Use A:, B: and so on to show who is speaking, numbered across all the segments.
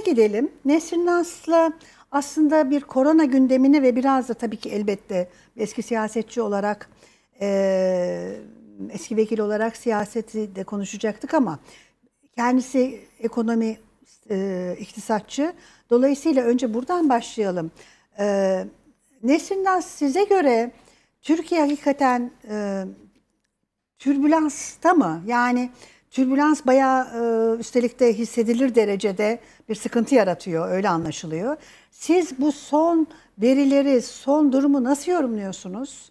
A: gidelim. Nesrin Nas'la aslında bir korona gündemini ve biraz da tabii ki elbette eski siyasetçi olarak, e, eski vekil olarak siyaseti de konuşacaktık ama kendisi ekonomi e, iktisatçı. Dolayısıyla önce buradan başlayalım. E, Nesrin Nas size göre Türkiye hakikaten e, türbülansta mı? Yani Türbülans bayağı e, üstelik de hissedilir derecede bir sıkıntı yaratıyor öyle anlaşılıyor. Siz bu son verileri, son durumu nasıl yorumluyorsunuz?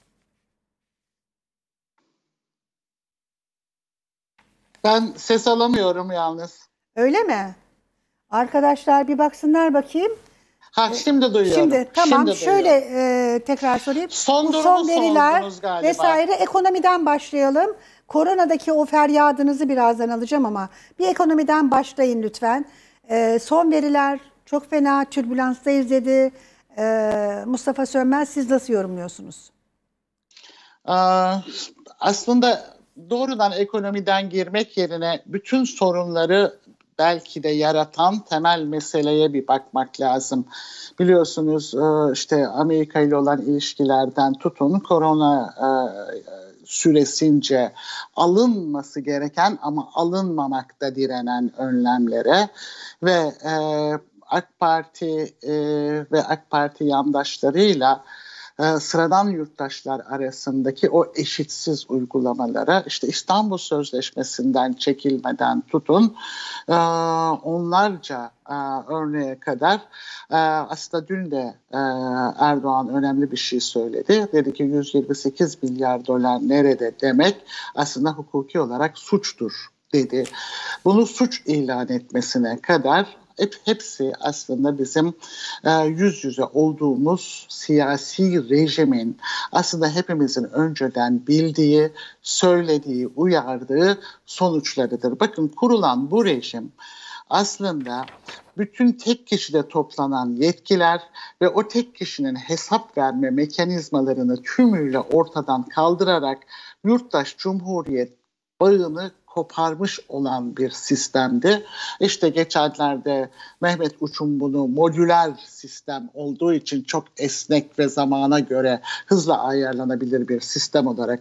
B: Ben ses alamıyorum yalnız. Öyle mi?
A: Arkadaşlar bir baksınlar bakayım.
B: Ha e, şimdi duyuyorum. Şimdi tamam şimdi şöyle
A: e, tekrar sorayım. Son Bu son veriler vesaire ekonomiden başlayalım. Koronadaki o feryadınızı birazdan alacağım ama bir ekonomiden başlayın lütfen. E, son veriler çok fena türbülanstayız dedi e, Mustafa Sönmez. Siz nasıl
B: yorumluyorsunuz? Aa, aslında doğrudan ekonomiden girmek yerine bütün sorunları belki de yaratan temel meseleye bir bakmak lazım. Biliyorsunuz e, işte Amerika ile olan ilişkilerden tutun korona e, süresince alınması gereken ama alınmamakta direnen önlemlere ve e, AK Parti ve AK Parti yandaşlarıyla e, sıradan yurttaşlar arasındaki o eşitsiz uygulamalara işte İstanbul Sözleşmesi'nden çekilmeden tutun e, onlarca e, örneğe kadar e, aslında dün de e, Erdoğan önemli bir şey söyledi. Dedi ki 128 milyar dolar nerede demek aslında hukuki olarak suçtur dedi. Bunu suç ilan etmesine kadar hep hepsi aslında bizim e, yüz yüze olduğumuz siyasi rejimin aslında hepimizin önceden bildiği, söylediği, uyardığı sonuçlarıdır. Bakın kurulan bu rejim aslında bütün tek kişide toplanan yetkiler ve o tek kişinin hesap verme mekanizmalarını tümüyle ortadan kaldırarak yurttaş cumhuriyet bağını koparmış olan bir sistemdi. İşte geçenlerde Mehmet Uç'un bunu modüler sistem olduğu için çok esnek ve zamana göre hızla ayarlanabilir bir sistem olarak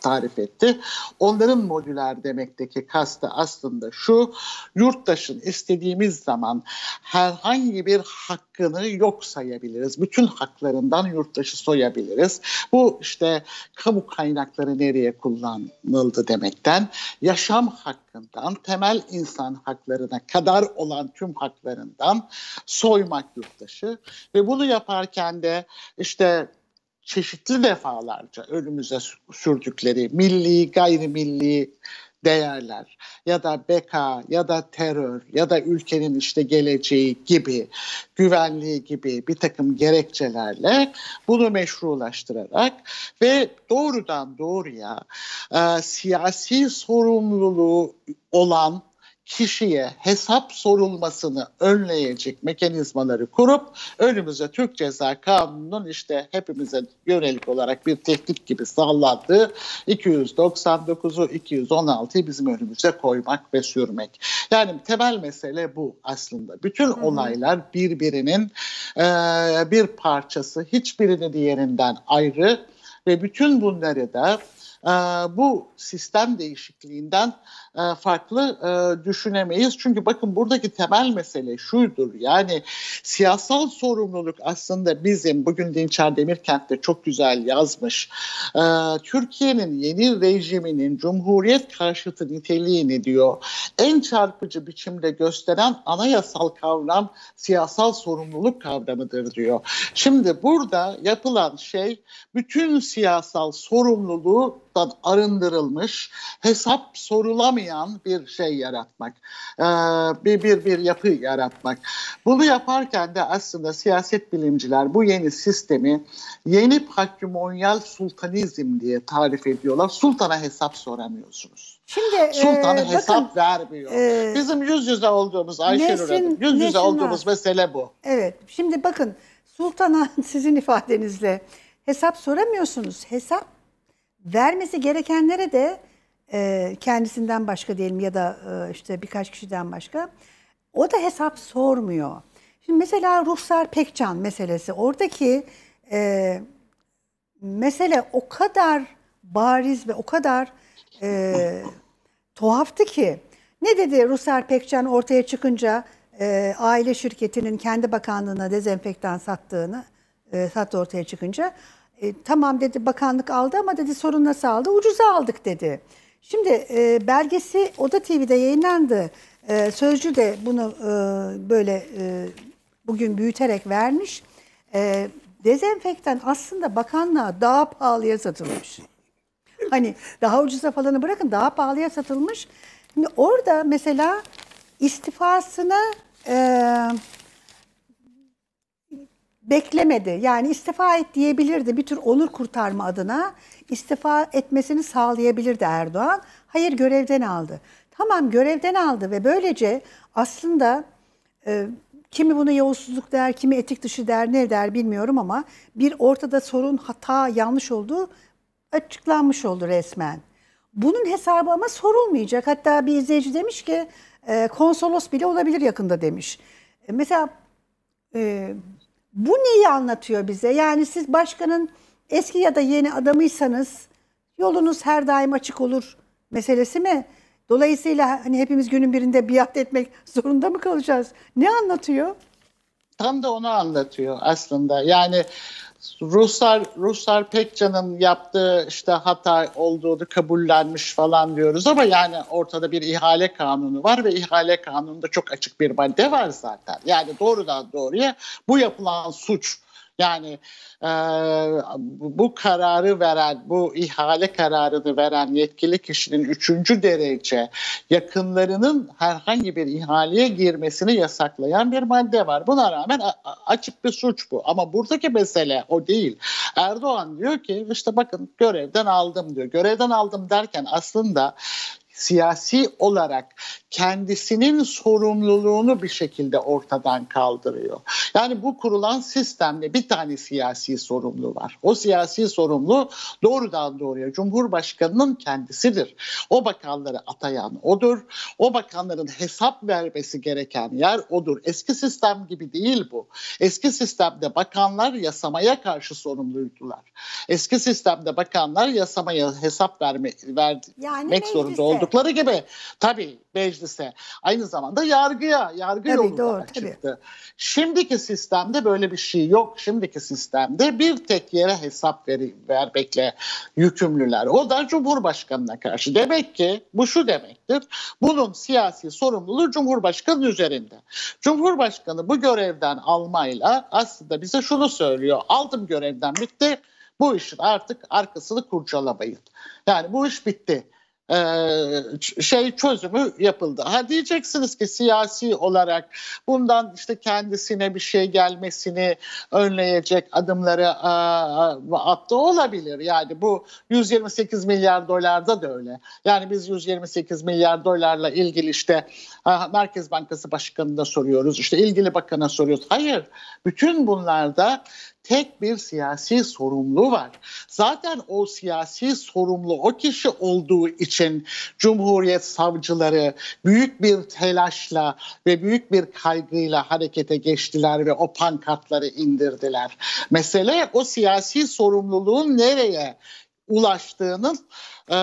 B: tarif etti. Onların modüler demekteki kastı aslında şu, yurttaşın istediğimiz zaman herhangi bir hakkını yok sayabiliriz. Bütün haklarından yurttaşı soyabiliriz. Bu işte kamu kaynakları nereye kullanıldı demekten, yaş yaşam hakkından, temel insan haklarına kadar olan tüm haklarından soymak yurttaşı ve bunu yaparken de işte çeşitli defalarca önümüze sürdükleri milli, gayrimilli değerler ya da beka ya da terör ya da ülkenin işte geleceği gibi güvenliği gibi bir takım gerekçelerle bunu meşrulaştırarak ve doğrudan doğruya e, siyasi sorumluluğu olan kişiye hesap sorulmasını önleyecek mekanizmaları kurup önümüze Türk Ceza Kanunu'nun işte hepimize yönelik olarak bir tehdit gibi sallandığı 299'u 216'yı bizim önümüze koymak ve sürmek. Yani temel mesele bu aslında. Bütün olaylar birbirinin e, bir parçası. Hiçbirini diğerinden ayrı ve bütün bunları da ee, bu sistem değişikliğinden e, farklı e, düşünemeyiz. Çünkü bakın buradaki temel mesele şuydur yani siyasal sorumluluk aslında bizim bugün Dinçer Demirkent de çok güzel yazmış. E, Türkiye'nin yeni rejiminin cumhuriyet karşıtı niteliğini diyor en çarpıcı biçimde gösteren anayasal kavram siyasal sorumluluk kavramıdır diyor. Şimdi burada yapılan şey bütün siyasal sorumluluğu hesaptan arındırılmış, hesap sorulamayan bir şey yaratmak, e, bir, bir, bir yapı yaratmak. Bunu yaparken de aslında siyaset bilimciler bu yeni sistemi yeni patrimonyal sultanizm diye tarif ediyorlar. Sultana hesap soramıyorsunuz. Şimdi Sultan e, hesap bakın, vermiyor. E, Bizim yüz yüze olduğumuz Ayşenur Hanım, yüz yüze nesin olduğumuz var. mesele bu.
A: Evet. Şimdi bakın sultana sizin ifadenizle hesap soramıyorsunuz. Hesap vermesi gerekenlere de e, kendisinden başka diyelim ya da e, işte birkaç kişiden başka o da hesap sormuyor. Şimdi mesela Ruhsar Pekcan meselesi oradaki e, mesele o kadar bariz ve o kadar e, tuhaftı ki ne dedi Ruhsar Pekcan ortaya çıkınca e, aile şirketinin kendi bakanlığına dezenfektan sattığını e, sattı ortaya çıkınca e, tamam dedi bakanlık aldı ama dedi sorun nasıl aldı? Ucuza aldık dedi. Şimdi e, belgesi Oda TV'de yayınlandı. E, Sözcü de bunu e, böyle e, bugün büyüterek vermiş. E, dezenfektan aslında bakanlığa daha pahalıya satılmış. Hani daha ucuza falanı bırakın daha pahalıya satılmış. Şimdi orada mesela istifasına e, beklemedi. Yani istifa et diyebilirdi. Bir tür onur kurtarma adına istifa etmesini sağlayabilirdi Erdoğan. Hayır görevden aldı. Tamam görevden aldı ve böylece aslında e, kimi bunu yolsuzluk der, kimi etik dışı der, ne der bilmiyorum ama bir ortada sorun, hata, yanlış olduğu açıklanmış oldu resmen. Bunun hesabı ama sorulmayacak. Hatta bir izleyici demiş ki e, konsolos bile olabilir yakında demiş. E, mesela e, bu neyi anlatıyor bize? Yani siz başkanın eski ya da yeni adamıysanız yolunuz her daim açık olur meselesi mi? Dolayısıyla hani hepimiz günün birinde biat etmek zorunda mı kalacağız? Ne anlatıyor?
B: Tam da onu anlatıyor aslında. Yani Ruslar Ruslar Pekcan'ın yaptığı işte hata olduğunu kabullenmiş falan diyoruz ama yani ortada bir ihale kanunu var ve ihale kanununda çok açık bir madde var zaten. Yani doğrudan doğruya bu yapılan suç yani e, bu kararı veren, bu ihale kararını veren yetkili kişinin üçüncü derece yakınlarının herhangi bir ihaleye girmesini yasaklayan bir madde var. Buna rağmen açık bir suç bu. Ama buradaki mesele o değil. Erdoğan diyor ki işte bakın görevden aldım diyor. Görevden aldım derken aslında siyasi olarak kendisinin sorumluluğunu bir şekilde ortadan kaldırıyor. Yani bu kurulan sistemde bir tane siyasi sorumlu var. O siyasi sorumlu doğrudan doğruya Cumhurbaşkanı'nın kendisidir. O bakanları atayan odur. O bakanların hesap vermesi gereken yer odur. Eski sistem gibi değil bu. Eski sistemde bakanlar yasamaya karşı sorumluydular. Eski sistemde bakanlar yasamaya hesap verme, vermek yani zorunda olduk oldukları gibi tabii meclise aynı zamanda yargıya, yargı tabii, yolu doğru, çıktı. Tabii. Şimdiki sistemde böyle bir şey yok. Şimdiki sistemde bir tek yere hesap ver, vermekle yükümlüler. O da Cumhurbaşkanı'na karşı. Demek ki bu şu demektir. Bunun siyasi sorumluluğu Cumhurbaşkanı üzerinde. Cumhurbaşkanı bu görevden almayla aslında bize şunu söylüyor. Aldım görevden bitti. Bu işin artık arkasını kurcalamayın. Yani bu iş bitti. Ee, şey çözümü yapıldı. Ha diyeceksiniz ki siyasi olarak bundan işte kendisine bir şey gelmesini önleyecek adımları attı olabilir. Yani bu 128 milyar dolarda da öyle. Yani biz 128 milyar dolarla ilgili işte Merkez Bankası Başkanı'na soruyoruz, işte ilgili bakana soruyoruz. Hayır, bütün bunlarda tek bir siyasi sorumlu var. Zaten o siyasi sorumlu o kişi olduğu için Cumhuriyet savcıları büyük bir telaşla ve büyük bir kaygıyla harekete geçtiler ve o pankartları indirdiler. Mesele o siyasi sorumluluğun nereye ulaştığının e,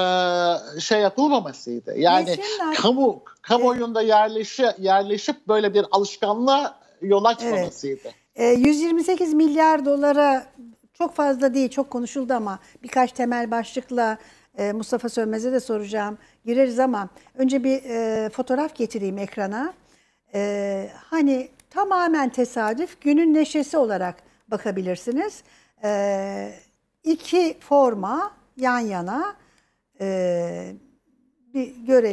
B: şey yapılmamasıydı. Yani kamu kamuoyunda yerleşi, yerleşip böyle bir alışkanlığa yol açmamasıydı. Evet.
A: E, ee, 128 milyar dolara çok fazla değil, çok konuşuldu ama birkaç temel başlıkla e, Mustafa Sönmez'e de soracağım. Gireriz ama önce bir e, fotoğraf getireyim ekrana. E, hani tamamen tesadüf, günün neşesi olarak bakabilirsiniz. E, iki forma yan yana e, bir görelim.